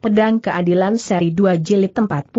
Pedang Keadilan Seri 2 Jilid 45.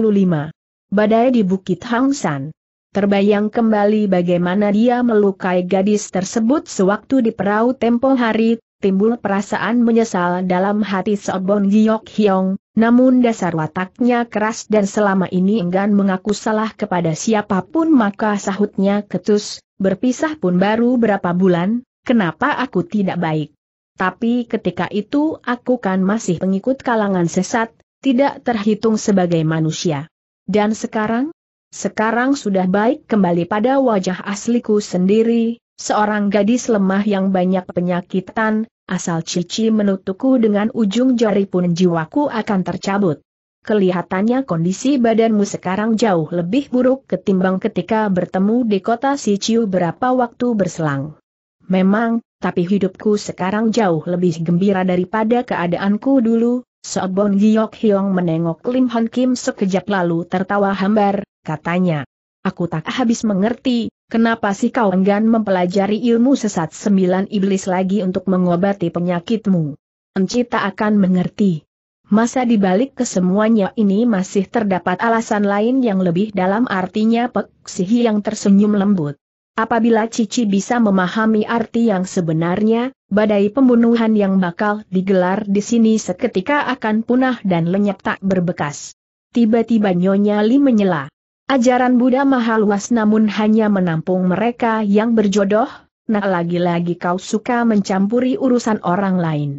Badai di Bukit Hangsan. Terbayang kembali bagaimana dia melukai gadis tersebut sewaktu di perahu tempo hari, timbul perasaan menyesal dalam hati Sobon Giyok Hyong, namun dasar wataknya keras dan selama ini enggan mengaku salah kepada siapapun maka sahutnya ketus, berpisah pun baru berapa bulan, kenapa aku tidak baik? tapi ketika itu aku kan masih pengikut kalangan sesat, tidak terhitung sebagai manusia. Dan sekarang? Sekarang sudah baik kembali pada wajah asliku sendiri, seorang gadis lemah yang banyak penyakitan, asal Cici menutupku dengan ujung jari pun jiwaku akan tercabut. Kelihatannya kondisi badanmu sekarang jauh lebih buruk ketimbang ketika bertemu di kota Siciu berapa waktu berselang. Memang, tapi hidupku sekarang jauh lebih gembira daripada keadaanku dulu. Seobon Giok Hyong menengok Lim Hon Kim sekejap lalu tertawa hambar, katanya. Aku tak habis mengerti, kenapa sih kau enggan mempelajari ilmu sesat sembilan iblis lagi untuk mengobati penyakitmu? Enci tak akan mengerti. Masa dibalik kesemuanya ini masih terdapat alasan lain yang lebih dalam artinya Pek Sihi yang tersenyum lembut. Apabila Cici bisa memahami arti yang sebenarnya, badai pembunuhan yang bakal digelar di sini seketika akan punah dan lenyap tak berbekas. Tiba-tiba Nyonya Li menyela. Ajaran Buddha maha luas namun hanya menampung mereka yang berjodoh, nah lagi-lagi kau suka mencampuri urusan orang lain.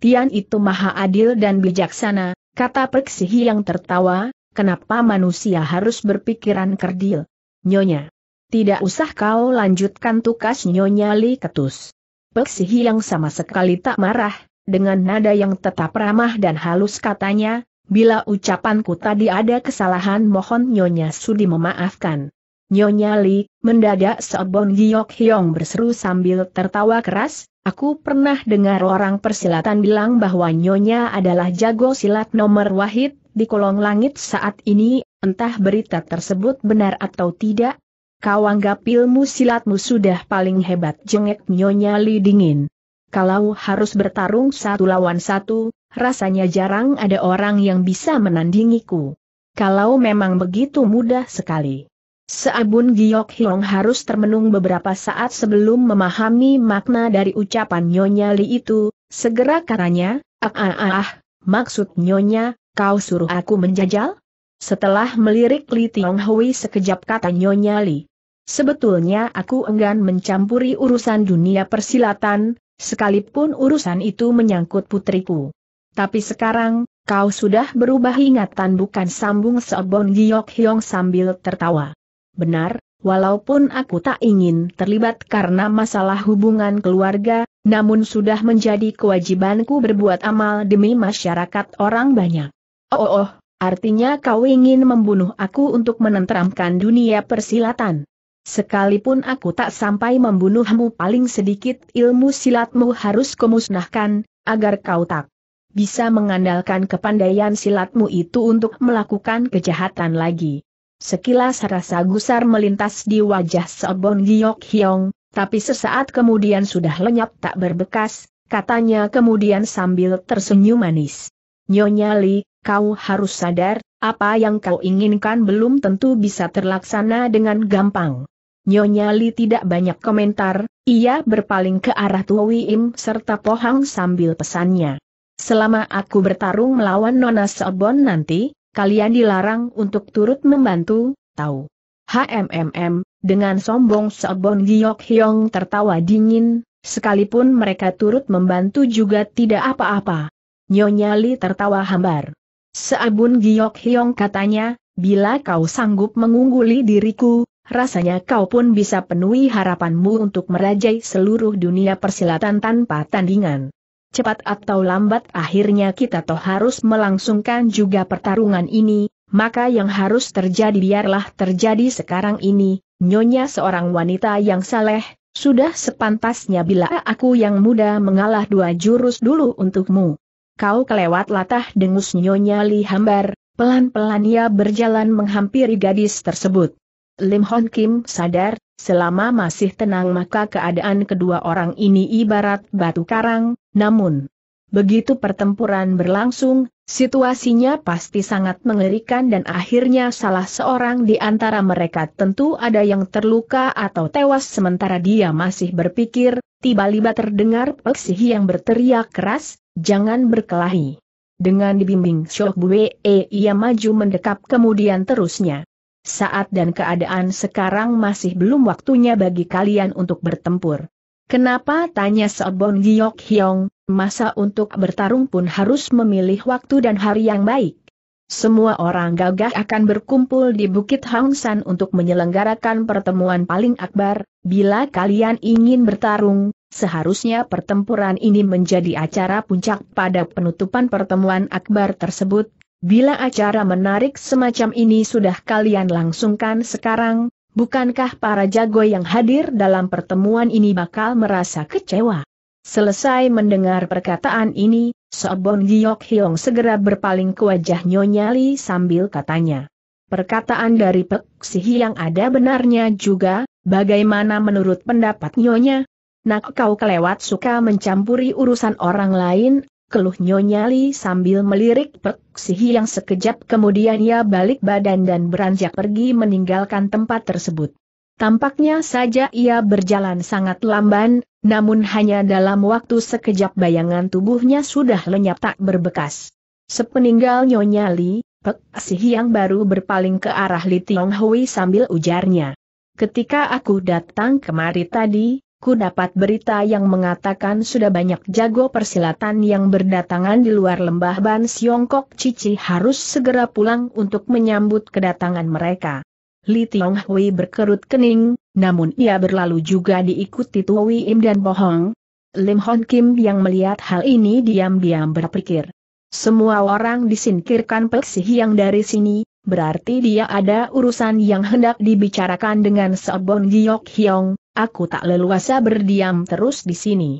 Tian itu maha adil dan bijaksana, kata Peksihi yang tertawa, kenapa manusia harus berpikiran kerdil? Nyonya. Tidak usah kau lanjutkan tugas Nyonya Li Ketus. Peksihi yang sama sekali tak marah, dengan nada yang tetap ramah dan halus katanya, bila ucapanku tadi ada kesalahan mohon Nyonya Sudi memaafkan. Nyonya Li, mendadak Sobon Giok Hyong berseru sambil tertawa keras, aku pernah dengar orang persilatan bilang bahwa Nyonya adalah jago silat nomor wahid di kolong langit saat ini, entah berita tersebut benar atau tidak, Kau anggap ilmu silatmu sudah paling hebat jengek Nyonya Li dingin. Kalau harus bertarung satu lawan satu, rasanya jarang ada orang yang bisa menandingiku. Kalau memang begitu mudah sekali. Seabun Giok Hiong harus termenung beberapa saat sebelum memahami makna dari ucapan Nyonya Li itu, segera karanya, ah, ah ah ah, maksud Nyonya, kau suruh aku menjajal? Setelah melirik Li Tiong Hui sekejap kata Nyonya Li, Sebetulnya aku enggan mencampuri urusan dunia persilatan, sekalipun urusan itu menyangkut putriku. Tapi sekarang, kau sudah berubah ingatan bukan sambung seobong Giok Hyong sambil tertawa. Benar, walaupun aku tak ingin terlibat karena masalah hubungan keluarga, namun sudah menjadi kewajibanku berbuat amal demi masyarakat orang banyak. Oh, oh, oh artinya kau ingin membunuh aku untuk menenteramkan dunia persilatan. Sekalipun aku tak sampai membunuhmu paling sedikit ilmu silatmu harus kumusnahkan, agar kau tak bisa mengandalkan kepandaian silatmu itu untuk melakukan kejahatan lagi. Sekilas rasa gusar melintas di wajah Sobon Giok Hyong, tapi sesaat kemudian sudah lenyap tak berbekas, katanya kemudian sambil tersenyum manis. Nyonya Li, kau harus sadar, apa yang kau inginkan belum tentu bisa terlaksana dengan gampang. Nyonya Li tidak banyak komentar, ia berpaling ke arah Tuwi Im serta Pohang sambil pesannya. Selama aku bertarung melawan Nona Sobon nanti, kalian dilarang untuk turut membantu, tahu. HMMM, dengan sombong Sobon Giok Hyong tertawa dingin, sekalipun mereka turut membantu juga tidak apa-apa. Nyonya Li tertawa hambar. Seabun Giok Hyong katanya, bila kau sanggup mengungguli diriku, Rasanya kau pun bisa penuhi harapanmu untuk merajai seluruh dunia persilatan tanpa tandingan. Cepat atau lambat akhirnya kita toh harus melangsungkan juga pertarungan ini, maka yang harus terjadi biarlah terjadi sekarang ini, nyonya seorang wanita yang saleh, sudah sepantasnya bila aku yang muda mengalah dua jurus dulu untukmu. Kau kelewat latah dengus nyonya Li Hambar, pelan-pelan ia berjalan menghampiri gadis tersebut. Lim Hon Kim sadar, selama masih tenang maka keadaan kedua orang ini ibarat batu karang, namun begitu pertempuran berlangsung, situasinya pasti sangat mengerikan dan akhirnya salah seorang di antara mereka tentu ada yang terluka atau tewas sementara dia masih berpikir, tiba-tiba terdengar peksih yang berteriak keras, jangan berkelahi. Dengan dibimbing Shok ia maju mendekap kemudian terusnya. Saat dan keadaan sekarang masih belum waktunya bagi kalian untuk bertempur. Kenapa tanya Sobong Giyok Hyong, masa untuk bertarung pun harus memilih waktu dan hari yang baik? Semua orang gagah akan berkumpul di Bukit Hangsan untuk menyelenggarakan pertemuan paling akbar, bila kalian ingin bertarung, seharusnya pertempuran ini menjadi acara puncak pada penutupan pertemuan akbar tersebut, Bila acara menarik semacam ini sudah kalian langsungkan sekarang, bukankah para jago yang hadir dalam pertemuan ini bakal merasa kecewa? Selesai mendengar perkataan ini, Sobon Giok Hyong segera berpaling ke wajah Nyonya Li sambil katanya. Perkataan dari Pek Sihi yang ada benarnya juga, bagaimana menurut pendapat Nyonya? Nak kau kelewat suka mencampuri urusan orang lain, keluh Nyonya Li sambil melirik Pek yang sekejap kemudian ia balik badan dan beranjak pergi meninggalkan tempat tersebut. Tampaknya saja ia berjalan sangat lamban, namun hanya dalam waktu sekejap bayangan tubuhnya sudah lenyap tak berbekas. Sepeninggal Nyonya Li, Pek yang baru berpaling ke arah Li Tiong sambil ujarnya. Ketika aku datang kemari tadi, aku dapat berita yang mengatakan sudah banyak jago persilatan yang berdatangan di luar lembah Ban Siongkok Cici harus segera pulang untuk menyambut kedatangan mereka. Li Tiong Hui berkerut kening, namun ia berlalu juga diikuti Tua Im dan Bohong. Lim Hon Kim yang melihat hal ini diam-diam berpikir. Semua orang disingkirkan peksih yang dari sini, berarti dia ada urusan yang hendak dibicarakan dengan Sabon Giok Hyong, aku tak leluasa berdiam terus di sini.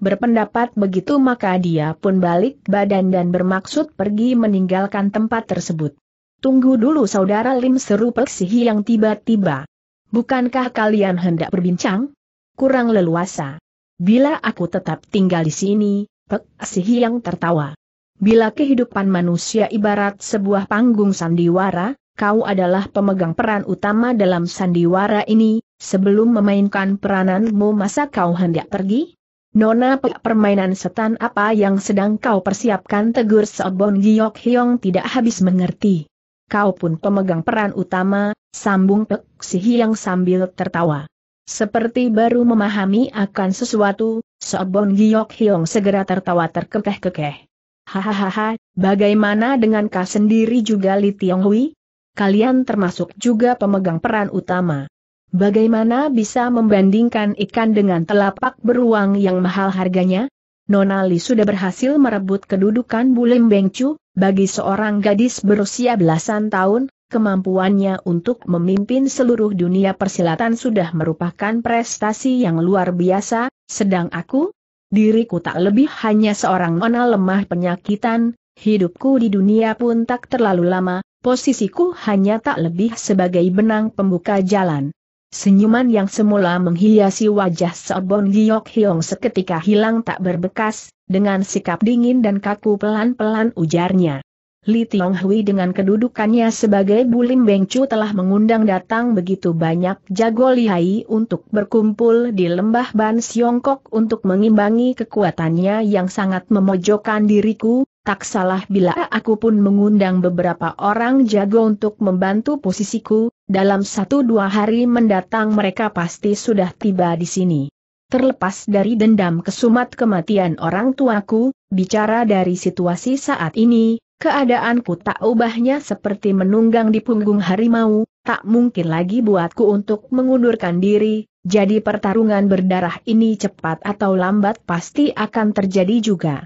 Berpendapat begitu maka dia pun balik badan dan bermaksud pergi meninggalkan tempat tersebut. Tunggu dulu saudara Lim seru Peksihi yang tiba-tiba. Bukankah kalian hendak berbincang? Kurang leluasa. Bila aku tetap tinggal di sini, Peksihi yang tertawa. Bila kehidupan manusia ibarat sebuah panggung sandiwara, kau adalah pemegang peran utama dalam sandiwara ini, sebelum memainkan perananmu masa kau hendak pergi? Nona permainan setan apa yang sedang kau persiapkan tegur Sobon Giok Hyong tidak habis mengerti. Kau pun pemegang peran utama, sambung Pek Si Hyang sambil tertawa. Seperti baru memahami akan sesuatu, Sobon Giok Hyong segera tertawa terkekeh-kekeh. Hahaha, bagaimana dengan kau sendiri juga Li Tiong Hui? kalian termasuk juga pemegang peran utama. Bagaimana bisa membandingkan ikan dengan telapak beruang yang mahal harganya? Nonali sudah berhasil merebut kedudukan Bulim Bengcu, bagi seorang gadis berusia belasan tahun, kemampuannya untuk memimpin seluruh dunia persilatan sudah merupakan prestasi yang luar biasa, sedang aku, diriku tak lebih hanya seorang nona lemah penyakitan, hidupku di dunia pun tak terlalu lama, posisiku hanya tak lebih sebagai benang pembuka jalan. Senyuman yang semula menghiasi wajah Sobon Giok Hyong seketika hilang tak berbekas, dengan sikap dingin dan kaku pelan-pelan ujarnya. Li Tiong Hui dengan kedudukannya sebagai Bulim Bengcu telah mengundang datang begitu banyak jago lihai untuk berkumpul di lembah Ban Siongkok untuk mengimbangi kekuatannya yang sangat memojokkan diriku, Tak salah bila aku pun mengundang beberapa orang jago untuk membantu posisiku, dalam satu dua hari mendatang mereka pasti sudah tiba di sini. Terlepas dari dendam kesumat kematian orang tuaku, bicara dari situasi saat ini, keadaanku tak ubahnya seperti menunggang di punggung harimau, tak mungkin lagi buatku untuk mengundurkan diri, jadi pertarungan berdarah ini cepat atau lambat pasti akan terjadi juga.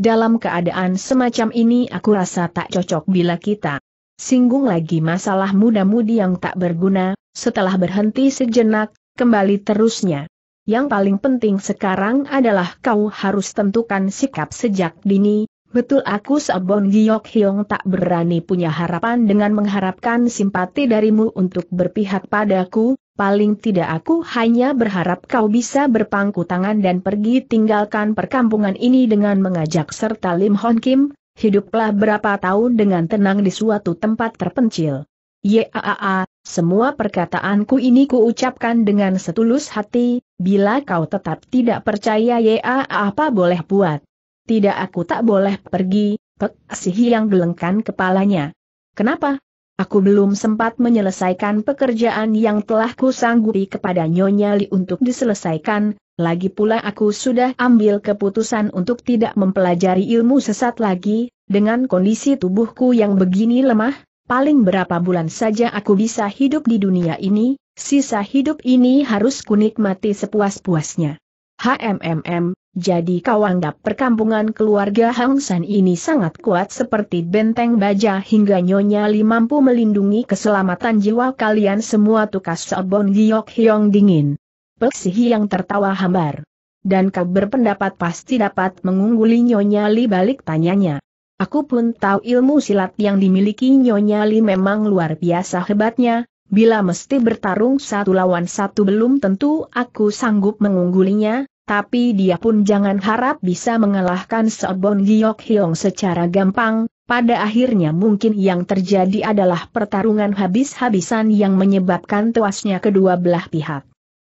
Dalam keadaan semacam ini aku rasa tak cocok bila kita singgung lagi masalah muda-mudi yang tak berguna, setelah berhenti sejenak, kembali terusnya. Yang paling penting sekarang adalah kau harus tentukan sikap sejak dini, Betul aku Sabon Giok Hyong tak berani punya harapan dengan mengharapkan simpati darimu untuk berpihak padaku, paling tidak aku hanya berharap kau bisa berpangku tangan dan pergi tinggalkan perkampungan ini dengan mengajak serta Lim Hon Kim, hiduplah berapa tahun dengan tenang di suatu tempat terpencil. Yaa, semua perkataanku ini kuucapkan dengan setulus hati, bila kau tetap tidak percaya Yaa apa boleh buat. Tidak aku tak boleh pergi, Pek Sihi yang gelengkan kepalanya. Kenapa? Aku belum sempat menyelesaikan pekerjaan yang telah kusanggupi kepada Nyonya Li untuk diselesaikan, lagi pula aku sudah ambil keputusan untuk tidak mempelajari ilmu sesat lagi, dengan kondisi tubuhku yang begini lemah, paling berapa bulan saja aku bisa hidup di dunia ini, sisa hidup ini harus kunikmati sepuas-puasnya. HMMM, jadi kau anggap perkampungan keluarga Hang San ini sangat kuat seperti benteng baja hingga Nyonya Li mampu melindungi keselamatan jiwa kalian semua tukas Sobon Giok Hyong dingin. Peksihi yang tertawa hambar. Dan kau berpendapat pasti dapat mengungguli Nyonya Li balik tanyanya. Aku pun tahu ilmu silat yang dimiliki Nyonya Li memang luar biasa hebatnya, bila mesti bertarung satu lawan satu belum tentu aku sanggup mengunggulinya, tapi dia pun jangan harap bisa mengalahkan Sobon Giok Hyung secara gampang, pada akhirnya mungkin yang terjadi adalah pertarungan habis-habisan yang menyebabkan tewasnya kedua belah pihak.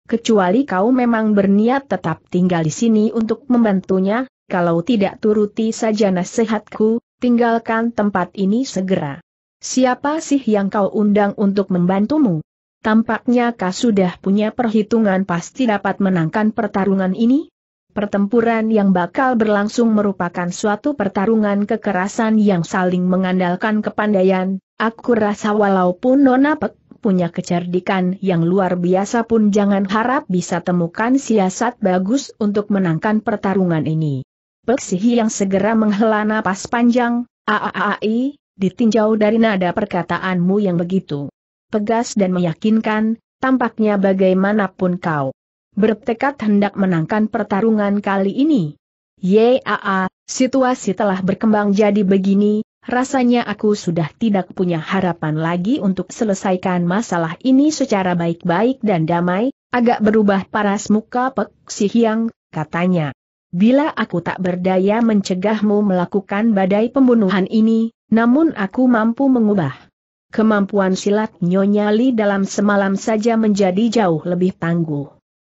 Kecuali kau memang berniat tetap tinggal di sini untuk membantunya, kalau tidak turuti saja nasihatku, tinggalkan tempat ini segera. Siapa sih yang kau undang untuk membantumu? Tampaknya kau sudah punya perhitungan pasti dapat menangkan pertarungan ini? Pertempuran yang bakal berlangsung merupakan suatu pertarungan kekerasan yang saling mengandalkan kepandaian, aku rasa walaupun Nona Pek punya kecerdikan yang luar biasa pun jangan harap bisa temukan siasat bagus untuk menangkan pertarungan ini. Sihi yang segera menghela napas panjang, aaai, ditinjau dari nada perkataanmu yang begitu tegas dan meyakinkan, tampaknya bagaimanapun kau bertekad hendak menangkan pertarungan kali ini. Yaa, situasi telah berkembang jadi begini, rasanya aku sudah tidak punya harapan lagi untuk selesaikan masalah ini secara baik-baik dan damai, agak berubah paras muka Pek Hiang, katanya. Bila aku tak berdaya mencegahmu melakukan badai pembunuhan ini, namun aku mampu mengubah kemampuan silat Nyonya Li dalam semalam saja menjadi jauh lebih tangguh.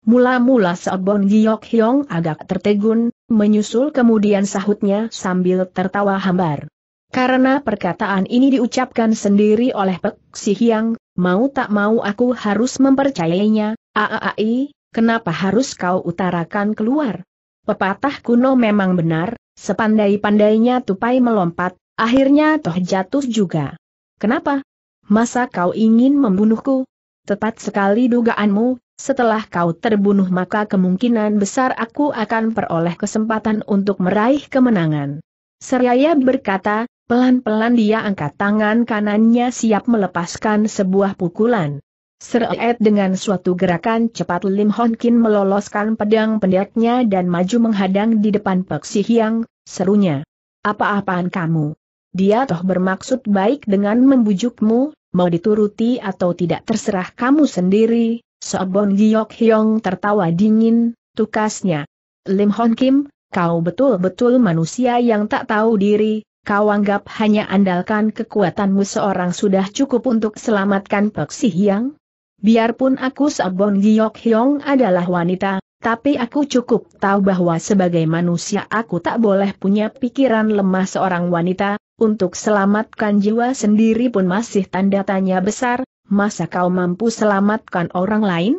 Mula-mula Seobon Giok Hyong agak tertegun, menyusul kemudian sahutnya sambil tertawa hambar. Karena perkataan ini diucapkan sendiri oleh Pek Si Hyang, mau tak mau aku harus mempercayainya, aaai, kenapa harus kau utarakan keluar? Pepatah kuno memang benar, sepandai-pandainya tupai melompat, akhirnya toh jatuh juga. Kenapa? Masa kau ingin membunuhku? Tepat sekali dugaanmu, setelah kau terbunuh maka kemungkinan besar aku akan peroleh kesempatan untuk meraih kemenangan. Seraya berkata, pelan-pelan dia angkat tangan kanannya siap melepaskan sebuah pukulan. Seret dengan suatu gerakan cepat Lim Hon Kin meloloskan pedang pendeknya dan maju menghadang di depan Pek Si Hiang, serunya. Apa-apaan kamu? Dia toh bermaksud baik dengan membujukmu, mau dituruti atau tidak terserah kamu sendiri. Sobon Giok Hyong tertawa dingin, tukasnya. Lim Hon Kim, kau betul-betul manusia yang tak tahu diri, kau anggap hanya andalkan kekuatanmu seorang sudah cukup untuk selamatkan Pek Si Hyang? Biarpun aku Sabon Giok Hyong adalah wanita, tapi aku cukup tahu bahwa sebagai manusia aku tak boleh punya pikiran lemah seorang wanita, untuk selamatkan jiwa sendiri pun masih tanda tanya besar, masa kau mampu selamatkan orang lain?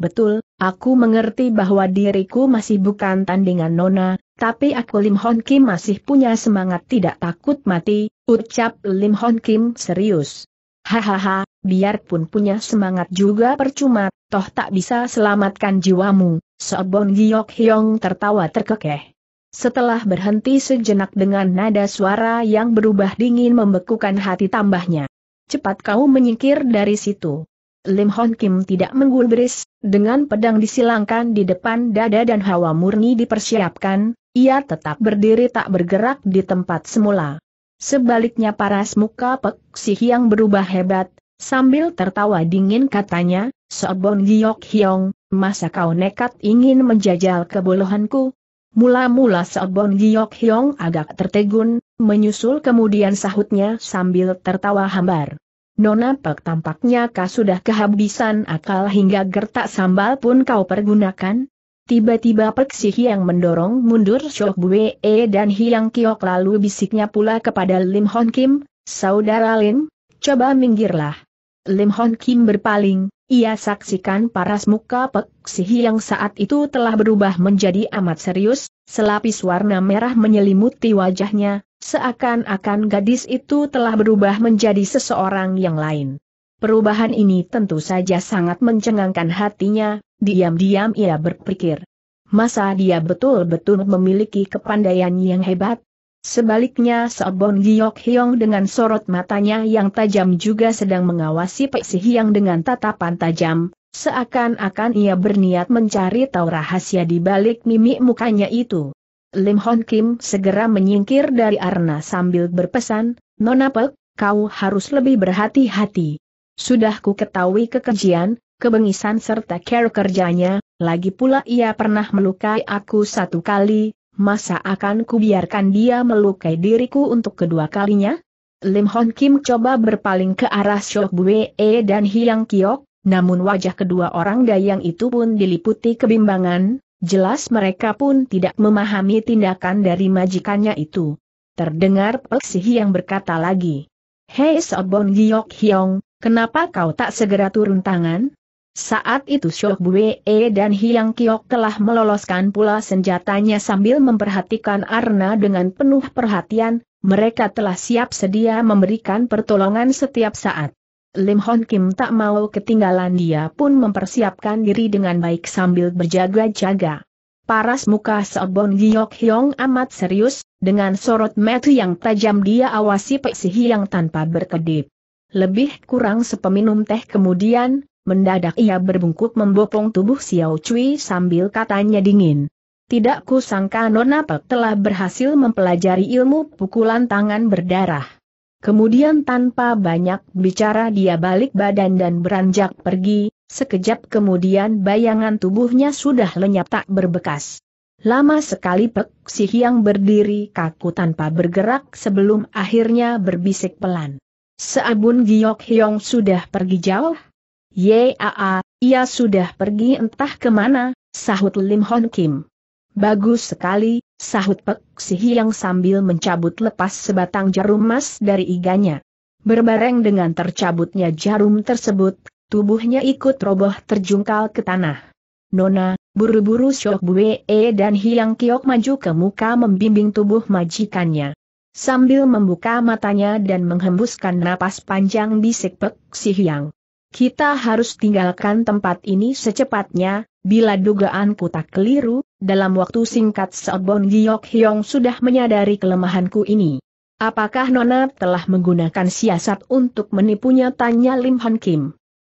Betul, aku mengerti bahwa diriku masih bukan tandingan Nona, tapi aku Lim Hon Kim masih punya semangat tidak takut mati, ucap Lim Hon Kim serius. Hahaha, biarpun punya semangat juga percuma, toh tak bisa selamatkan jiwamu, Sobon Giok Hyong tertawa terkekeh. Setelah berhenti sejenak dengan nada suara yang berubah dingin membekukan hati tambahnya. Cepat kau menyingkir dari situ. Lim Hon Kim tidak menggulbris, dengan pedang disilangkan di depan dada dan hawa murni dipersiapkan, ia tetap berdiri tak bergerak di tempat semula. Sebaliknya paras muka Pek yang berubah hebat, sambil tertawa dingin katanya, Sobon Giok Hiong, masa kau nekat ingin menjajal kebolehanku? Mula-mula Seobon Giok Hyong agak tertegun, menyusul kemudian sahutnya sambil tertawa hambar. Nona Pek tampaknya kau sudah kehabisan akal hingga gertak sambal pun kau pergunakan? Tiba-tiba Pek Si Hiang mendorong mundur Shok Bue e dan hilang Kiok lalu bisiknya pula kepada Lim Hon Kim, Saudara Lim, coba minggirlah. Lim Hon Kim berpaling, ia saksikan paras muka Pek Sihi yang saat itu telah berubah menjadi amat serius, selapis warna merah menyelimuti wajahnya, seakan-akan gadis itu telah berubah menjadi seseorang yang lain. Perubahan ini tentu saja sangat mencengangkan hatinya, diam-diam ia berpikir. Masa dia betul-betul memiliki kepandaian yang hebat, Sebaliknya Sobon Giyok Hyong dengan sorot matanya yang tajam juga sedang mengawasi Pek Si Hyang dengan tatapan tajam, seakan-akan ia berniat mencari tahu rahasia di balik mimik mukanya itu. Lim Hon Kim segera menyingkir dari Arna sambil berpesan, Nona Pek, kau harus lebih berhati-hati. Sudah ku ketahui kekejian, kebengisan serta care kerjanya, lagi pula ia pernah melukai aku satu kali, Masa akan kubiarkan dia melukai diriku untuk kedua kalinya? Lim Hon Kim coba berpaling ke arah Shok Bue dan Hyang Kiok, namun wajah kedua orang dayang itu pun diliputi kebimbangan, jelas mereka pun tidak memahami tindakan dari majikannya itu. Terdengar Peksi yang berkata lagi, Hei Sobon Giok Hyong, kenapa kau tak segera turun tangan? Saat itu Syok Bue e dan Hiang Kiok telah meloloskan pula senjatanya sambil memperhatikan Arna dengan penuh perhatian, mereka telah siap sedia memberikan pertolongan setiap saat. Lim Hon Kim tak mau ketinggalan dia pun mempersiapkan diri dengan baik sambil berjaga-jaga. Paras muka Seobon Giok Hyong amat serius, dengan sorot mata yang tajam dia awasi Pek Si Hyang tanpa berkedip. Lebih kurang sepeminum teh kemudian, mendadak ia berbungkuk membopong tubuh Xiao Cui sambil katanya dingin. Tidak kusangka Nona Pek telah berhasil mempelajari ilmu pukulan tangan berdarah. Kemudian tanpa banyak bicara dia balik badan dan beranjak pergi, sekejap kemudian bayangan tubuhnya sudah lenyap tak berbekas. Lama sekali Pek Si Hiang berdiri kaku tanpa bergerak sebelum akhirnya berbisik pelan. Seabun Giok Hiong sudah pergi jauh? Yaa, ia sudah pergi entah kemana, sahut Lim Hon Kim. Bagus sekali, sahut Pek Sihi yang sambil mencabut lepas sebatang jarum emas dari iganya. Berbareng dengan tercabutnya jarum tersebut, tubuhnya ikut roboh terjungkal ke tanah. Nona, buru-buru Syok Bue dan Hiang Kiok maju ke muka membimbing tubuh majikannya. Sambil membuka matanya dan menghembuskan napas panjang bisik Pek Si Hiang. Kita harus tinggalkan tempat ini secepatnya, bila dugaanku tak keliru, dalam waktu singkat Seobon Giyok Hyong sudah menyadari kelemahanku ini. Apakah Nona telah menggunakan siasat untuk menipunya tanya Lim Han Kim.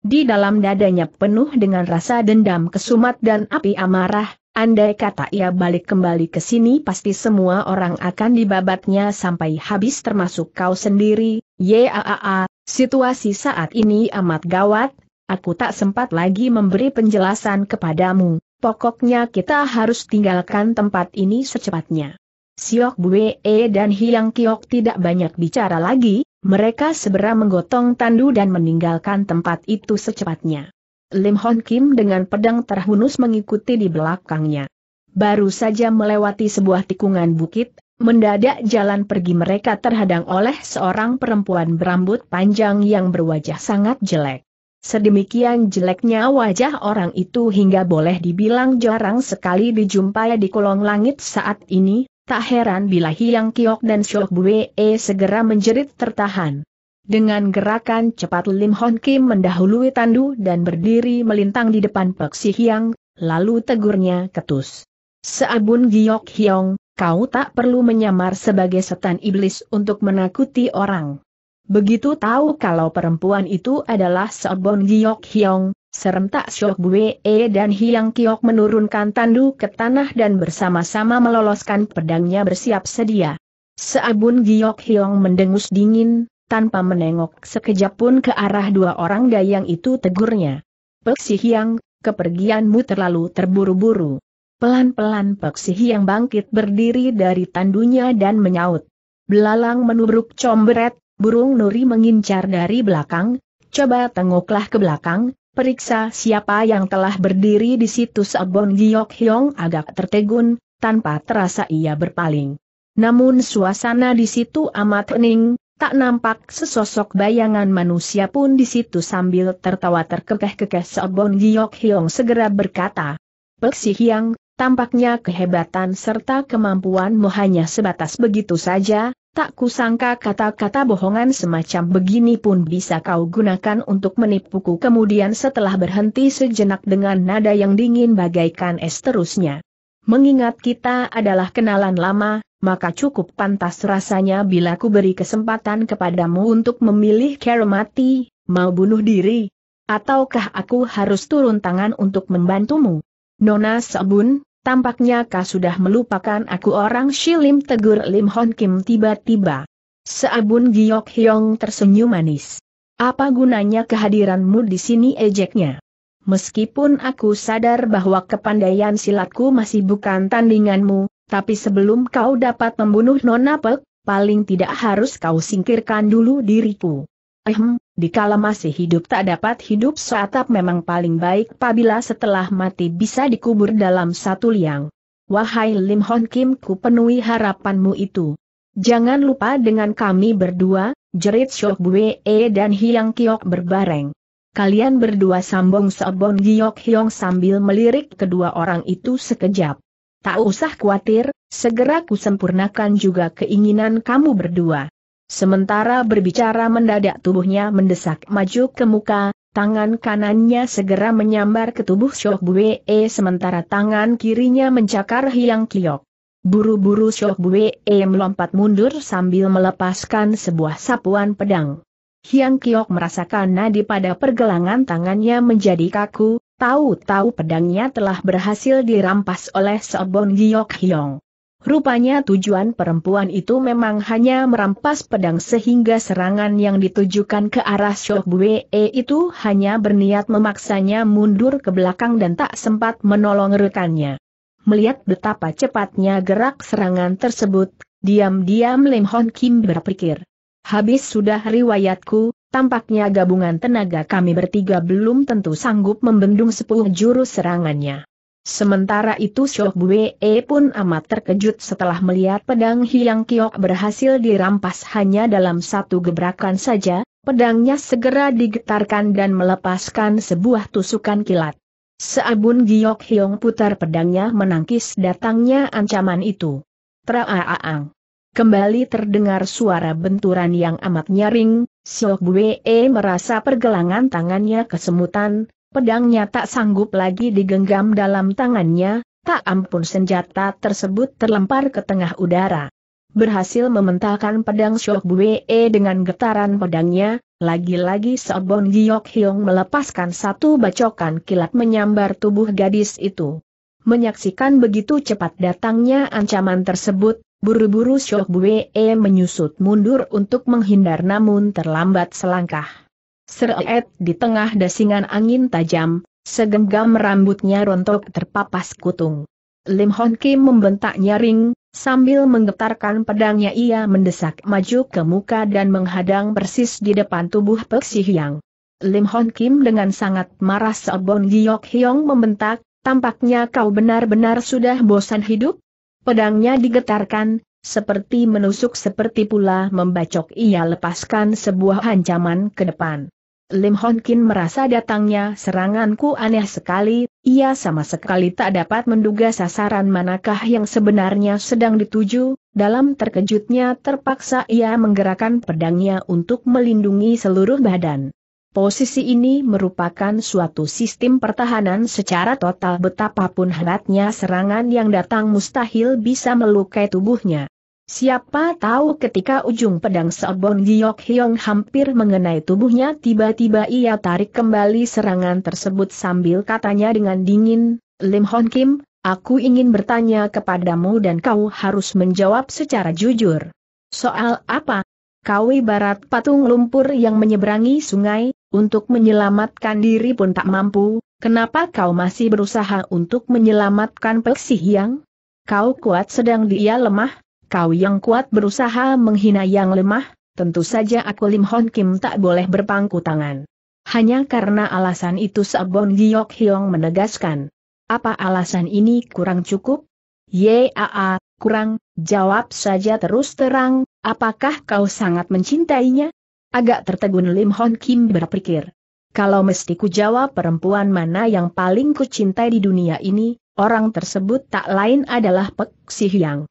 Di dalam dadanya penuh dengan rasa dendam kesumat dan api amarah, Andai kata ia balik kembali ke sini pasti semua orang akan dibabatnya sampai habis termasuk kau sendiri, yaa, Situasi saat ini amat gawat, aku tak sempat lagi memberi penjelasan kepadamu, pokoknya kita harus tinggalkan tempat ini secepatnya. Siok Bue dan Hiang Kiok tidak banyak bicara lagi, mereka segera menggotong tandu dan meninggalkan tempat itu secepatnya. Lim Hon Kim dengan pedang terhunus mengikuti di belakangnya. Baru saja melewati sebuah tikungan bukit, Mendadak jalan pergi mereka terhadang oleh seorang perempuan berambut panjang yang berwajah sangat jelek. Sedemikian jeleknya wajah orang itu hingga boleh dibilang jarang sekali dijumpai di kolong langit saat ini, tak heran bila Hiang Kiok dan Syok Buwe segera menjerit tertahan. Dengan gerakan cepat Lim Hon Kim mendahului Tandu dan berdiri melintang di depan Peksi Hiang, lalu tegurnya ketus. Seabun Giok Hiong, Kau tak perlu menyamar sebagai setan iblis untuk menakuti orang. Begitu tahu kalau perempuan itu adalah Sobon Giok Hyong, serentak Shok e dan Hyang Kiok menurunkan tandu ke tanah dan bersama-sama meloloskan pedangnya bersiap sedia. Seabun Giok Hyong mendengus dingin, tanpa menengok sekejap pun ke arah dua orang dayang itu tegurnya. Peksi Hyang, kepergianmu terlalu terburu-buru. Pelan-pelan Peksih yang bangkit berdiri dari tandunya dan menyaut. Belalang menubruk comberet, burung nuri mengincar dari belakang, coba tengoklah ke belakang, periksa siapa yang telah berdiri di situ Sabon Giok Hyong agak tertegun, tanpa terasa ia berpaling. Namun suasana di situ amat hening, tak nampak sesosok bayangan manusia pun di situ sambil tertawa terkekeh-kekeh Sabon Giok Hyong segera berkata, Peksi Hiang, Tampaknya kehebatan serta kemampuanmu hanya sebatas begitu saja, tak kusangka kata-kata bohongan semacam begini pun bisa kau gunakan untuk menipuku kemudian setelah berhenti sejenak dengan nada yang dingin bagaikan es terusnya. Mengingat kita adalah kenalan lama, maka cukup pantas rasanya bila ku beri kesempatan kepadamu untuk memilih cara mati, mau bunuh diri, ataukah aku harus turun tangan untuk membantumu? Nona Sabun, tampaknya kau sudah melupakan aku orang Shilim tegur Lim Hon Kim tiba-tiba. Seabun Giok Hyong tersenyum manis. Apa gunanya kehadiranmu di sini ejeknya? Meskipun aku sadar bahwa kepandaian silatku masih bukan tandinganmu, tapi sebelum kau dapat membunuh Nona Pek, paling tidak harus kau singkirkan dulu diriku. Ehem, hmm, dikala masih hidup tak dapat hidup seatap memang paling baik Pabila setelah mati bisa dikubur dalam satu liang. Wahai Lim Hon Kim ku penuhi harapanmu itu. Jangan lupa dengan kami berdua, jerit Syok Bue dan Hyangkyok Kiok berbareng. Kalian berdua sambung sebong Giok hiong sambil melirik kedua orang itu sekejap. Tak usah khawatir, segera kusempurnakan juga keinginan kamu berdua. Sementara berbicara mendadak tubuhnya mendesak maju ke muka, tangan kanannya segera menyambar ke tubuh Syok Buwe sementara tangan kirinya mencakar Hyang Kiok. Buru-buru Syok Buwe melompat mundur sambil melepaskan sebuah sapuan pedang. Hyang Kiok merasakan nadi pada pergelangan tangannya menjadi kaku, tahu-tahu pedangnya telah berhasil dirampas oleh Sobon Giok Hyong. Rupanya tujuan perempuan itu memang hanya merampas pedang sehingga serangan yang ditujukan ke arah Shok Bue itu hanya berniat memaksanya mundur ke belakang dan tak sempat menolong rekannya. Melihat betapa cepatnya gerak serangan tersebut, diam-diam Lim Hon Kim berpikir. Habis sudah riwayatku, tampaknya gabungan tenaga kami bertiga belum tentu sanggup membendung sepuluh jurus serangannya. Sementara itu Syok Bue pun amat terkejut setelah melihat pedang Hiang Kiok berhasil dirampas hanya dalam satu gebrakan saja, pedangnya segera digetarkan dan melepaskan sebuah tusukan kilat. Seabun Giok Hiong putar pedangnya menangkis datangnya ancaman itu. Traaang. Kembali terdengar suara benturan yang amat nyaring, Shoh Bue merasa pergelangan tangannya kesemutan, pedangnya tak sanggup lagi digenggam dalam tangannya, tak ampun senjata tersebut terlempar ke tengah udara. Berhasil mementalkan pedang Buwe dengan getaran pedangnya, lagi-lagi Sobon Giok Hyung melepaskan satu bacokan kilat menyambar tubuh gadis itu. Menyaksikan begitu cepat datangnya ancaman tersebut, buru-buru Buwe menyusut mundur untuk menghindar namun terlambat selangkah. Seret di tengah dasingan angin tajam, segenggam rambutnya rontok terpapas kutung. Lim Hon Kim membentak nyaring, sambil menggetarkan pedangnya ia mendesak maju ke muka dan menghadang persis di depan tubuh Pek Si Hyang. Lim Hon Kim dengan sangat marah Seobon Giok Hyong membentak, tampaknya kau benar-benar sudah bosan hidup? Pedangnya digetarkan, seperti menusuk seperti pula membacok ia lepaskan sebuah ancaman ke depan. Lim Hon Kin merasa datangnya seranganku aneh sekali, ia sama sekali tak dapat menduga sasaran manakah yang sebenarnya sedang dituju, dalam terkejutnya terpaksa ia menggerakkan pedangnya untuk melindungi seluruh badan. Posisi ini merupakan suatu sistem pertahanan secara total betapapun hebatnya serangan yang datang mustahil bisa melukai tubuhnya. Siapa tahu ketika ujung pedang Seobon Giok Hyong hampir mengenai tubuhnya tiba-tiba ia tarik kembali serangan tersebut sambil katanya dengan dingin, Lim Hon Kim, aku ingin bertanya kepadamu dan kau harus menjawab secara jujur. Soal apa? Kau ibarat patung lumpur yang menyeberangi sungai, untuk menyelamatkan diri pun tak mampu, kenapa kau masih berusaha untuk menyelamatkan Peksi yang? Kau kuat sedang dia lemah, Kau yang kuat berusaha menghina yang lemah, tentu saja aku Lim Hon Kim tak boleh berpangku tangan. Hanya karena alasan itu Sabon Giok Hyong menegaskan. Apa alasan ini kurang cukup? Yaa, kurang, jawab saja terus terang, apakah kau sangat mencintainya? Agak tertegun Lim Hon Kim berpikir. Kalau mesti ku jawab perempuan mana yang paling kucintai di dunia ini, orang tersebut tak lain adalah Pek Si Hyang.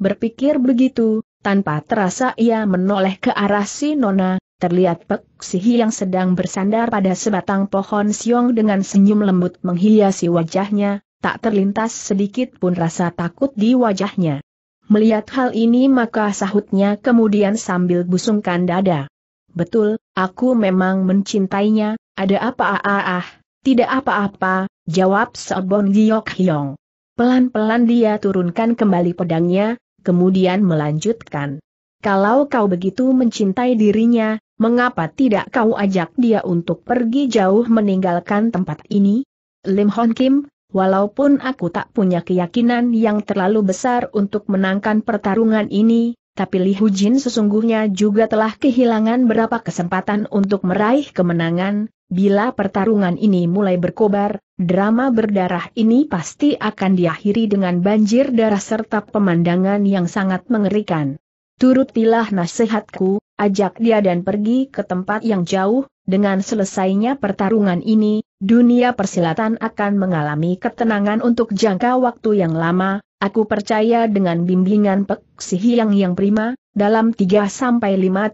Berpikir begitu, tanpa terasa ia menoleh ke arah si Nona, terlihat Pek Sihi yang sedang bersandar pada sebatang pohon siong dengan senyum lembut menghiasi wajahnya, tak terlintas sedikit pun rasa takut di wajahnya. Melihat hal ini maka sahutnya kemudian sambil busungkan dada. Betul, aku memang mencintainya, ada apa ah ah, ah tidak apa-apa, jawab Seobon Giok Hyong. Pelan-pelan dia turunkan kembali pedangnya, kemudian melanjutkan. Kalau kau begitu mencintai dirinya, mengapa tidak kau ajak dia untuk pergi jauh meninggalkan tempat ini? Lim Hon Kim, walaupun aku tak punya keyakinan yang terlalu besar untuk menangkan pertarungan ini, tapi Li Hu Jin sesungguhnya juga telah kehilangan berapa kesempatan untuk meraih kemenangan, Bila pertarungan ini mulai berkobar, drama berdarah ini pasti akan diakhiri dengan banjir darah serta pemandangan yang sangat mengerikan. Turutilah nasihatku, ajak dia dan pergi ke tempat yang jauh, dengan selesainya pertarungan ini, dunia persilatan akan mengalami ketenangan untuk jangka waktu yang lama, aku percaya dengan bimbingan Pek Sihiang yang prima, dalam 3-5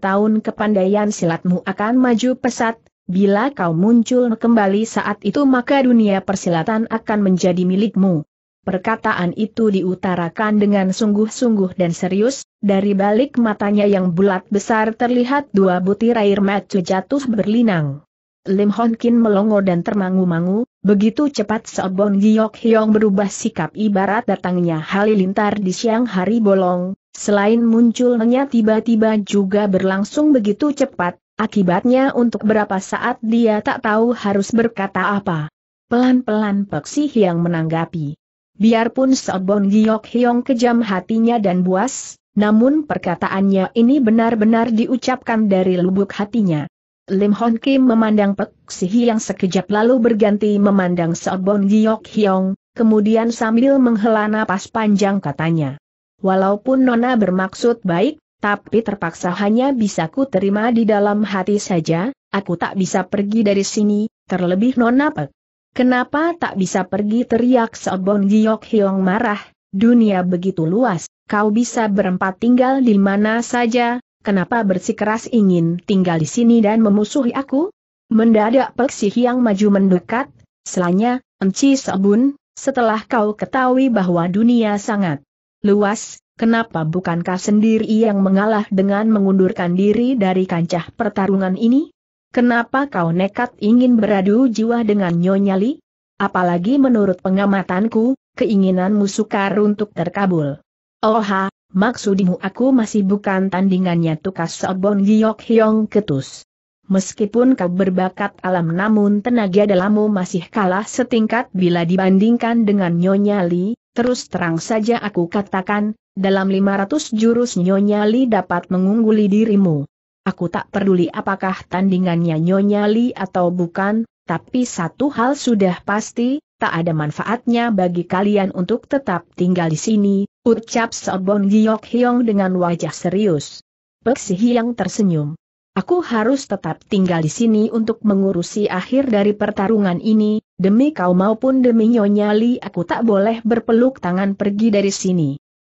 tahun kepandaian silatmu akan maju pesat, Bila kau muncul kembali saat itu maka dunia persilatan akan menjadi milikmu. Perkataan itu diutarakan dengan sungguh-sungguh dan serius, dari balik matanya yang bulat besar terlihat dua butir air mata jatuh berlinang. Lim Hon Kin melongo dan termangu-mangu, begitu cepat Seobong Giok Hyong berubah sikap ibarat datangnya halilintar di siang hari bolong, selain munculnya tiba-tiba juga berlangsung begitu cepat, Akibatnya untuk berapa saat dia tak tahu harus berkata apa. Pelan-pelan Peksi Hiang menanggapi. Biarpun Sobon Giok Hiong kejam hatinya dan buas, namun perkataannya ini benar-benar diucapkan dari lubuk hatinya. Lim Hon Kim memandang Peksi Hiang sekejap lalu berganti memandang Sobon Giok Hiong, kemudian sambil menghela napas panjang katanya. Walaupun Nona bermaksud baik, tapi terpaksa hanya bisa ku terima di dalam hati saja, aku tak bisa pergi dari sini, terlebih Nona Pek. Kenapa tak bisa pergi teriak Sobon Giok Hiong marah, dunia begitu luas, kau bisa berempat tinggal di mana saja, kenapa bersikeras ingin tinggal di sini dan memusuhi aku? Mendadak Pek Si Hiang maju mendekat, selanya, Enci Sobun, setelah kau ketahui bahwa dunia sangat luas, Kenapa bukankah sendiri yang mengalah dengan mengundurkan diri dari kancah pertarungan ini? Kenapa kau nekat ingin beradu jiwa dengan Nyonya Li? Apalagi menurut pengamatanku, keinginanmu sukar untuk terkabul. Oha, maksudmu aku masih bukan tandingannya tukas Sobon Giyok Hyong Ketus. Meskipun kau berbakat alam namun tenaga dalammu masih kalah setingkat bila dibandingkan dengan Nyonya Li, terus terang saja aku katakan, dalam 500 jurus Nyonya Li dapat mengungguli dirimu. Aku tak peduli apakah tandingannya Nyonya Li atau bukan, tapi satu hal sudah pasti, tak ada manfaatnya bagi kalian untuk tetap tinggal di sini, ucap Sobong Giyok Hyong dengan wajah serius. Peksi Hyang tersenyum. Aku harus tetap tinggal di sini untuk mengurusi akhir dari pertarungan ini, demi kau maupun demi Nyonya Li aku tak boleh berpeluk tangan pergi dari sini.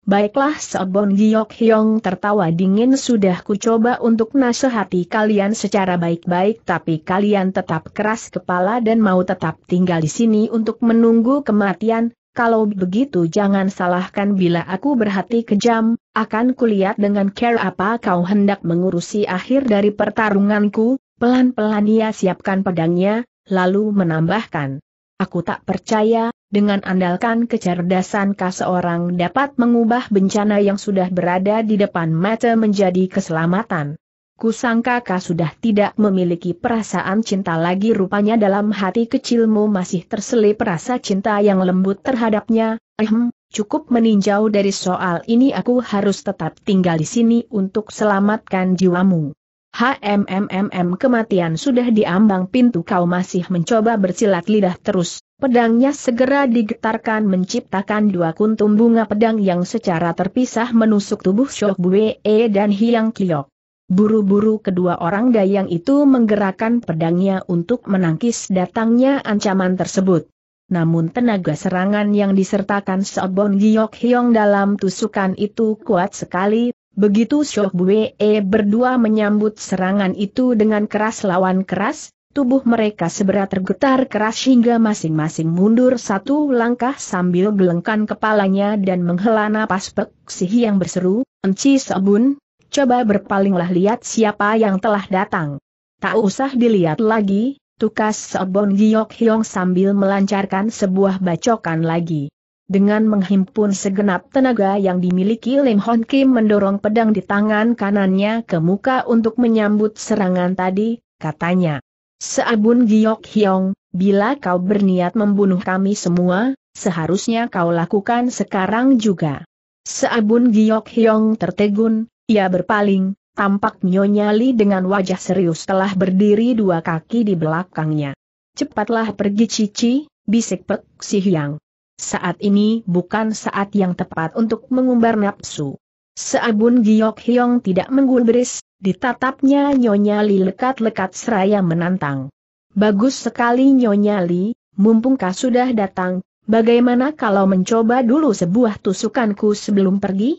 Baiklah Sobon Giok Hyong tertawa dingin sudah kucoba untuk nasihati kalian secara baik-baik tapi kalian tetap keras kepala dan mau tetap tinggal di sini untuk menunggu kematian, kalau begitu jangan salahkan bila aku berhati kejam, akan kulihat dengan care apa kau hendak mengurusi akhir dari pertarunganku, pelan-pelan ia siapkan pedangnya, lalu menambahkan. Aku tak percaya, dengan andalkan kecerdasan kau seorang dapat mengubah bencana yang sudah berada di depan mata menjadi keselamatan. Kusangka kah sudah tidak memiliki perasaan cinta lagi rupanya dalam hati kecilmu masih terselip rasa cinta yang lembut terhadapnya, ehem, Cukup meninjau dari soal ini aku harus tetap tinggal di sini untuk selamatkan jiwamu. HMMMM kematian sudah diambang pintu kau masih mencoba bersilat lidah terus, pedangnya segera digetarkan menciptakan dua kuntum bunga pedang yang secara terpisah menusuk tubuh Shok Bue dan hilang Kiok. Buru-buru kedua orang dayang itu menggerakkan pedangnya untuk menangkis datangnya ancaman tersebut. Namun tenaga serangan yang disertakan Sobon Giok Hyong dalam tusukan itu kuat sekali, begitu Shok Bue berdua menyambut serangan itu dengan keras lawan keras, tubuh mereka seberat tergetar keras hingga masing-masing mundur satu langkah sambil gelengkan kepalanya dan menghela napas Pek yang berseru, Enci Sobun, coba berpalinglah lihat siapa yang telah datang. Tak usah dilihat lagi, tukas Sobong Giok Hyong sambil melancarkan sebuah bacokan lagi. Dengan menghimpun segenap tenaga yang dimiliki Lim Hon Kim mendorong pedang di tangan kanannya ke muka untuk menyambut serangan tadi, katanya. Seabun Giok Hyong, bila kau berniat membunuh kami semua, seharusnya kau lakukan sekarang juga. Seabun Giok Hyong tertegun, ia berpaling, Tampak Nyonya Li dengan wajah serius telah berdiri dua kaki di belakangnya. Cepatlah pergi Cici, bisik Pek Si Hyang. Saat ini bukan saat yang tepat untuk mengumbar nafsu. Seabun Giok Hyong tidak menggulbris, ditatapnya Nyonya Li lekat-lekat seraya menantang. Bagus sekali Nyonya Li, mumpung kau sudah datang, bagaimana kalau mencoba dulu sebuah tusukanku sebelum pergi?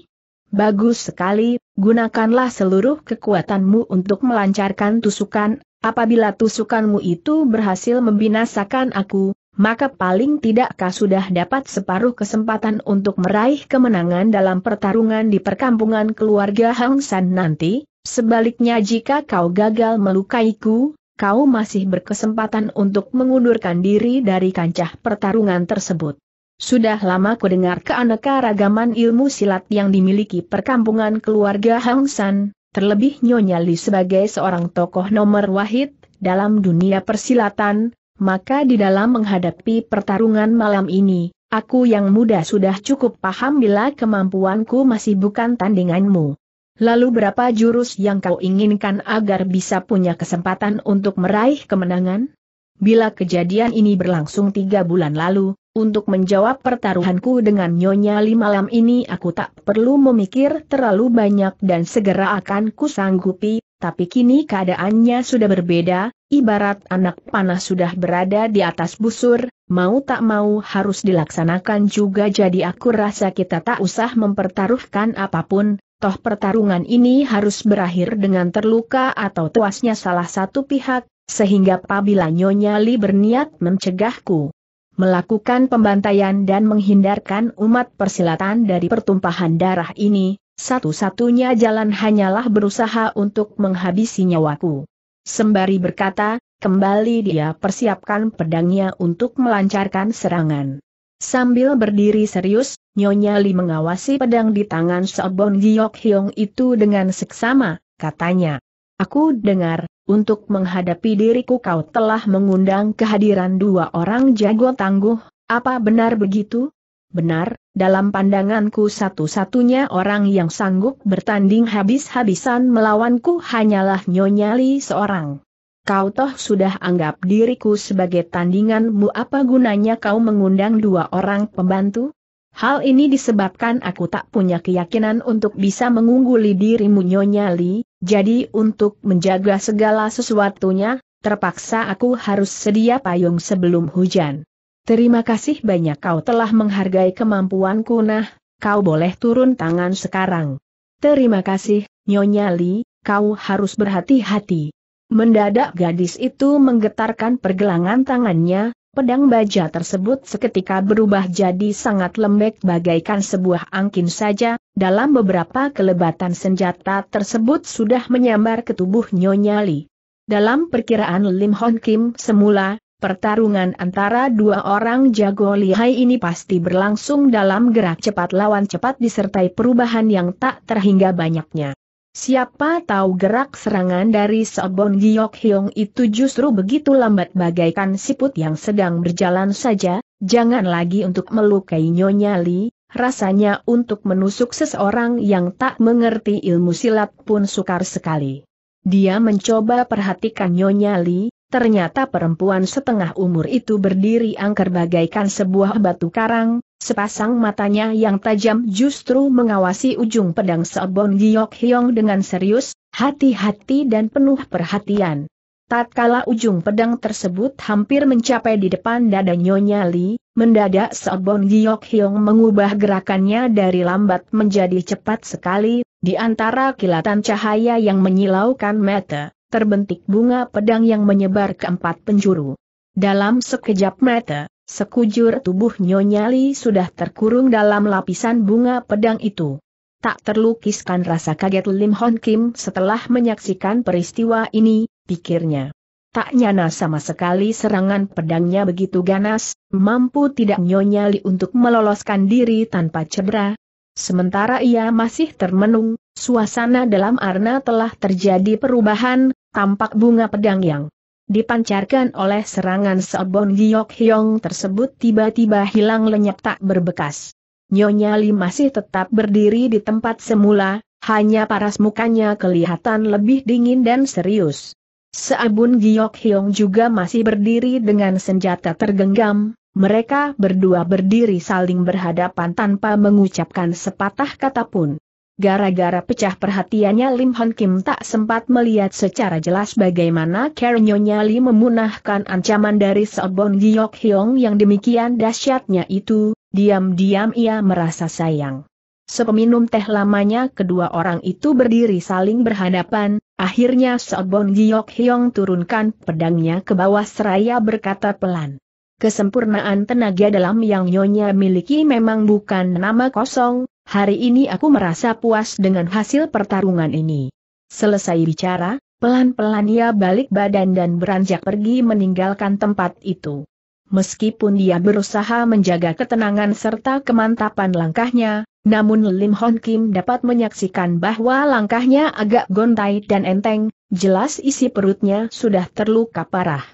Bagus sekali, gunakanlah seluruh kekuatanmu untuk melancarkan tusukan, apabila tusukanmu itu berhasil membinasakan aku, maka paling tidak kau sudah dapat separuh kesempatan untuk meraih kemenangan dalam pertarungan di perkampungan keluarga Hang San nanti? Sebaliknya jika kau gagal melukaiku, kau masih berkesempatan untuk mengundurkan diri dari kancah pertarungan tersebut. Sudah lama ku dengar keanekaragaman ilmu silat yang dimiliki perkampungan keluarga Hang San, terlebih Nyonya Li sebagai seorang tokoh nomor wahid dalam dunia persilatan, maka di dalam menghadapi pertarungan malam ini, aku yang muda sudah cukup paham bila kemampuanku masih bukan tandinganmu. Lalu berapa jurus yang kau inginkan agar bisa punya kesempatan untuk meraih kemenangan? Bila kejadian ini berlangsung tiga bulan lalu, untuk menjawab pertaruhanku dengan Nyonya malam ini aku tak perlu memikir terlalu banyak dan segera akan kusanggupi, tapi kini keadaannya sudah berbeda, ibarat anak panah sudah berada di atas busur, mau tak mau harus dilaksanakan juga jadi aku rasa kita tak usah mempertaruhkan apapun, toh pertarungan ini harus berakhir dengan terluka atau tuasnya salah satu pihak, sehingga apabila Nyonya Li berniat mencegahku melakukan pembantaian dan menghindarkan umat persilatan dari pertumpahan darah ini, satu-satunya jalan hanyalah berusaha untuk menghabisi nyawaku. Sembari berkata, kembali dia persiapkan pedangnya untuk melancarkan serangan. Sambil berdiri serius, Nyonya Li mengawasi pedang di tangan Sobon Giok Hyong itu dengan seksama, katanya. Aku dengar, untuk menghadapi diriku kau telah mengundang kehadiran dua orang jago tangguh, apa benar begitu? Benar, dalam pandanganku satu-satunya orang yang sanggup bertanding habis-habisan melawanku hanyalah Nyonyali seorang. Kau toh sudah anggap diriku sebagai tandinganmu apa gunanya kau mengundang dua orang pembantu? Hal ini disebabkan aku tak punya keyakinan untuk bisa mengungguli dirimu Nyonyali, jadi untuk menjaga segala sesuatunya, terpaksa aku harus sedia payung sebelum hujan. Terima kasih banyak kau telah menghargai kemampuanku nah, kau boleh turun tangan sekarang. Terima kasih, Nyonya Li, kau harus berhati-hati. Mendadak gadis itu menggetarkan pergelangan tangannya, Pedang baja tersebut seketika berubah jadi sangat lembek bagaikan sebuah angkin saja, dalam beberapa kelebatan senjata tersebut sudah menyambar ke tubuh Nyonya Li. Dalam perkiraan Lim Hon Kim semula, pertarungan antara dua orang jago lihai ini pasti berlangsung dalam gerak cepat lawan cepat disertai perubahan yang tak terhingga banyaknya. Siapa tahu gerak serangan dari Sobon Giok Hyong itu justru begitu lambat bagaikan siput yang sedang berjalan saja, jangan lagi untuk melukai Nyonya Li, rasanya untuk menusuk seseorang yang tak mengerti ilmu silat pun sukar sekali. Dia mencoba perhatikan Nyonya Li, ternyata perempuan setengah umur itu berdiri angker bagaikan sebuah batu karang, Sepasang matanya yang tajam justru mengawasi ujung pedang Seobon Giok Hyong dengan serius, hati-hati dan penuh perhatian. Tatkala ujung pedang tersebut hampir mencapai di depan dada Nyonya Li, mendadak Seobon Giok Hyong mengubah gerakannya dari lambat menjadi cepat sekali, di antara kilatan cahaya yang menyilaukan mata terbentik bunga pedang yang menyebar ke empat penjuru. Dalam sekejap mata, Sekujur tubuh Nyonyali sudah terkurung dalam lapisan bunga pedang itu. Tak terlukiskan rasa kaget Lim Hon Kim setelah menyaksikan peristiwa ini, pikirnya. Tak nyana sama sekali serangan pedangnya begitu ganas, mampu tidak nyonyali untuk meloloskan diri tanpa cedera. Sementara ia masih termenung, suasana dalam arna telah terjadi perubahan, tampak bunga pedang yang dipancarkan oleh serangan Sobon Giok Hyong tersebut tiba-tiba hilang lenyap tak berbekas. Nyonya Li masih tetap berdiri di tempat semula, hanya paras mukanya kelihatan lebih dingin dan serius. Seabun Giok Hyong juga masih berdiri dengan senjata tergenggam, mereka berdua berdiri saling berhadapan tanpa mengucapkan sepatah kata pun. Gara-gara pecah perhatiannya Lim Hon Kim tak sempat melihat secara jelas bagaimana Karen Nyonya memunahkan ancaman dari Seobon Giok Hyong yang demikian dahsyatnya itu, diam-diam ia merasa sayang. Sepeminum teh lamanya kedua orang itu berdiri saling berhadapan, akhirnya Seobon Giok Hyong turunkan pedangnya ke bawah seraya berkata pelan. Kesempurnaan tenaga dalam yang Nyonya miliki memang bukan nama kosong, Hari ini aku merasa puas dengan hasil pertarungan ini. Selesai bicara, pelan-pelan ia balik badan dan beranjak pergi meninggalkan tempat itu. Meskipun dia berusaha menjaga ketenangan serta kemantapan langkahnya, namun Lim Hon Kim dapat menyaksikan bahwa langkahnya agak gontai dan enteng, jelas isi perutnya sudah terluka parah.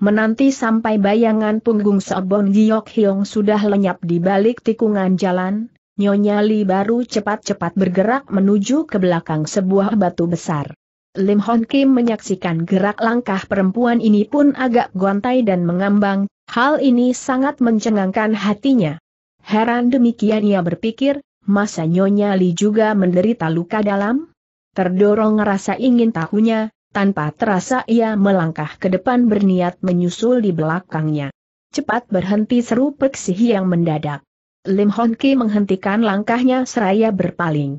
Menanti sampai bayangan punggung Sobong Jiok Hyong sudah lenyap di balik tikungan jalan, Nyonya Li baru cepat-cepat bergerak menuju ke belakang sebuah batu besar. Lim Hon Kim menyaksikan gerak langkah perempuan ini pun agak gontai dan mengambang, hal ini sangat mencengangkan hatinya. Heran demikian ia berpikir, masa Nyonya Li juga menderita luka dalam? Terdorong rasa ingin tahunya, tanpa terasa ia melangkah ke depan berniat menyusul di belakangnya. Cepat berhenti seru Peksih yang mendadak. Lim Hon Ki menghentikan langkahnya seraya berpaling.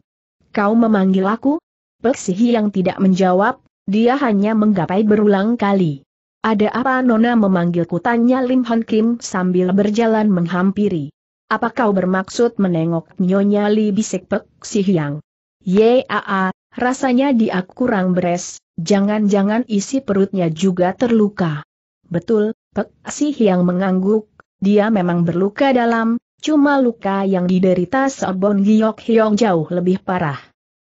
Kau memanggil aku? Peksihi yang tidak menjawab, dia hanya menggapai berulang kali. Ada apa Nona memanggilku tanya Lim Hon Kim sambil berjalan menghampiri. Apa kau bermaksud menengok Nyonya Li bisik Pek Si Hyang? Yaa, rasanya dia kurang beres, jangan-jangan isi perutnya juga terluka. Betul, Pek Si Hyang mengangguk, dia memang berluka dalam, Cuma luka yang diderita Sobon Giok Hyong jauh lebih parah.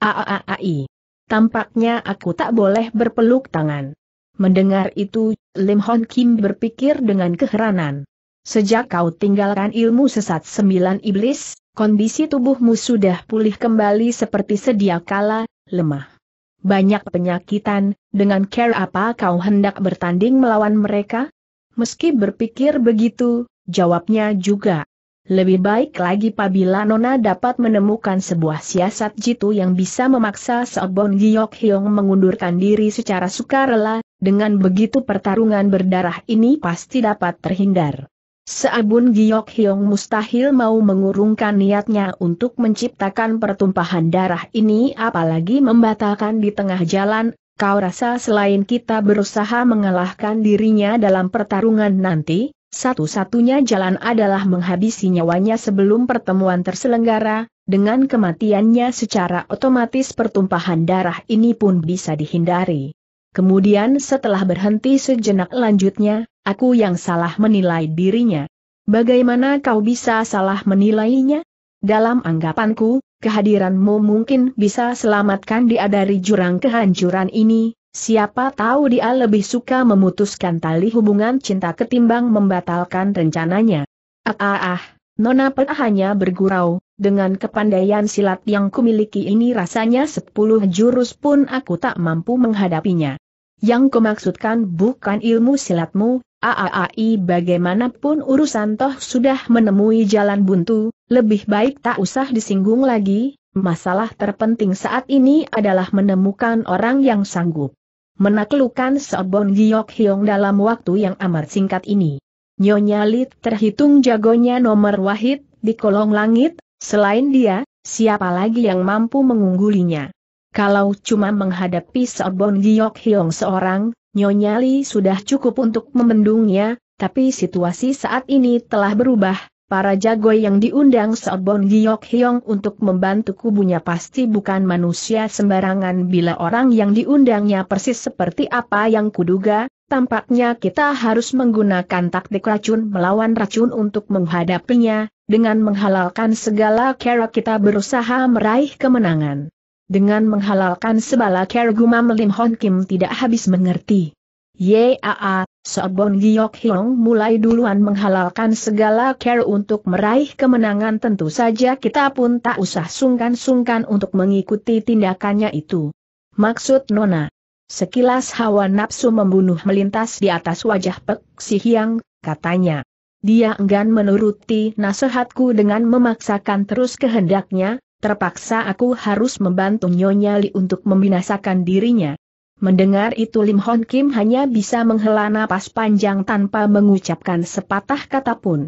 Aaai. Tampaknya aku tak boleh berpeluk tangan. Mendengar itu, Lim Hon Kim berpikir dengan keheranan. Sejak kau tinggalkan ilmu sesat sembilan iblis, kondisi tubuhmu sudah pulih kembali seperti sedia kala, lemah. Banyak penyakitan, dengan care apa kau hendak bertanding melawan mereka? Meski berpikir begitu, jawabnya juga. Lebih baik lagi pabila Nona dapat menemukan sebuah siasat jitu yang bisa memaksa Seobon Giok Hyong mengundurkan diri secara sukarela, dengan begitu pertarungan berdarah ini pasti dapat terhindar. Seabun Giok Hyong mustahil mau mengurungkan niatnya untuk menciptakan pertumpahan darah ini apalagi membatalkan di tengah jalan, kau rasa selain kita berusaha mengalahkan dirinya dalam pertarungan nanti, satu-satunya jalan adalah menghabisi nyawanya sebelum pertemuan terselenggara, dengan kematiannya secara otomatis pertumpahan darah ini pun bisa dihindari. Kemudian setelah berhenti sejenak lanjutnya, aku yang salah menilai dirinya. Bagaimana kau bisa salah menilainya? Dalam anggapanku, kehadiranmu mungkin bisa selamatkan dia dari jurang kehancuran ini, Siapa tahu dia lebih suka memutuskan tali hubungan cinta ketimbang membatalkan rencananya. Ah ah ah, Nona Pe hanya bergurau, dengan kepandaian silat yang kumiliki ini rasanya sepuluh jurus pun aku tak mampu menghadapinya. Yang kumaksudkan bukan ilmu silatmu, AAAI ah, ah, ah. bagaimanapun urusan toh sudah menemui jalan buntu, lebih baik tak usah disinggung lagi, masalah terpenting saat ini adalah menemukan orang yang sanggup menaklukkan Sobon Giok Hyong dalam waktu yang amat singkat ini. Nyonya Lit terhitung jagonya nomor wahid di kolong langit, selain dia, siapa lagi yang mampu mengunggulinya. Kalau cuma menghadapi Sobon Giok Hyong seorang, Nyonya Li sudah cukup untuk memendungnya. tapi situasi saat ini telah berubah, para jago yang diundang Seobon Giok Hyong untuk membantu kubunya pasti bukan manusia sembarangan bila orang yang diundangnya persis seperti apa yang kuduga, tampaknya kita harus menggunakan taktik racun melawan racun untuk menghadapinya, dengan menghalalkan segala cara kita berusaha meraih kemenangan. Dengan menghalalkan segala cara gumam Lim Hon Kim tidak habis mengerti. Yaa, Sobon Giok Hiong mulai duluan menghalalkan segala care untuk meraih kemenangan tentu saja kita pun tak usah sungkan-sungkan untuk mengikuti tindakannya itu. Maksud Nona. Sekilas hawa nafsu membunuh melintas di atas wajah Pek Si Hiang, katanya. Dia enggan menuruti nasihatku dengan memaksakan terus kehendaknya, terpaksa aku harus membantu Nyonya Li untuk membinasakan dirinya. Mendengar itu Lim Hon Kim hanya bisa menghela napas panjang tanpa mengucapkan sepatah kata pun.